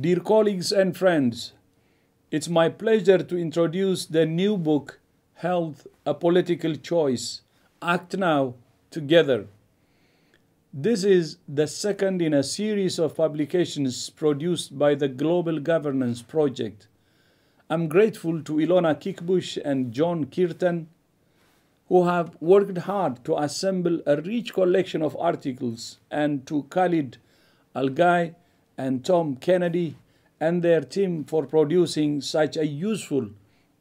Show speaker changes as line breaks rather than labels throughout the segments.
Dear colleagues and friends, it's my pleasure to introduce the new book, Health A Political Choice Act Now, Together. This is the second in a series of publications produced by the Global Governance Project. I'm grateful to Ilona Kickbush and John Kirtan, who have worked hard to assemble a rich collection of articles, and to Khalid Algai and Tom Kennedy and their team for producing such a useful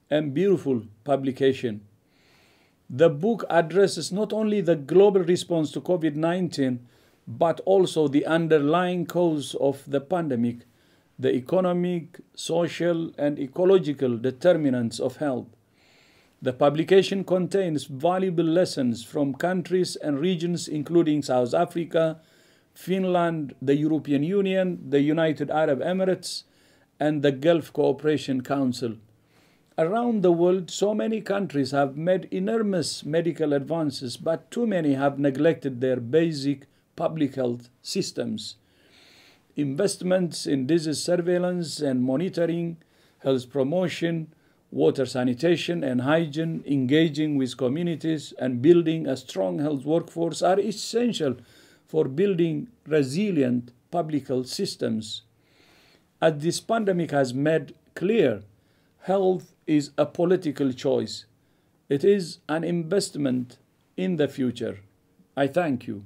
and beautiful publication. The book addresses not only the global response to COVID 19, but also the underlying cause of the pandemic, the economic, social, and ecological determinants of health. The publication contains valuable lessons from countries and regions including South Africa, Finland, the European Union, the United Arab Emirates, and the Gulf Cooperation Council. Around the world, so many countries have made enormous medical advances, but too many have neglected their basic public health systems. Investments in disease surveillance and monitoring, health promotion, water sanitation and hygiene, engaging with communities, and building a strong health workforce are essential for building resilient public health systems. As this pandemic has made clear, health is a political choice. It is an investment in the future. I thank you.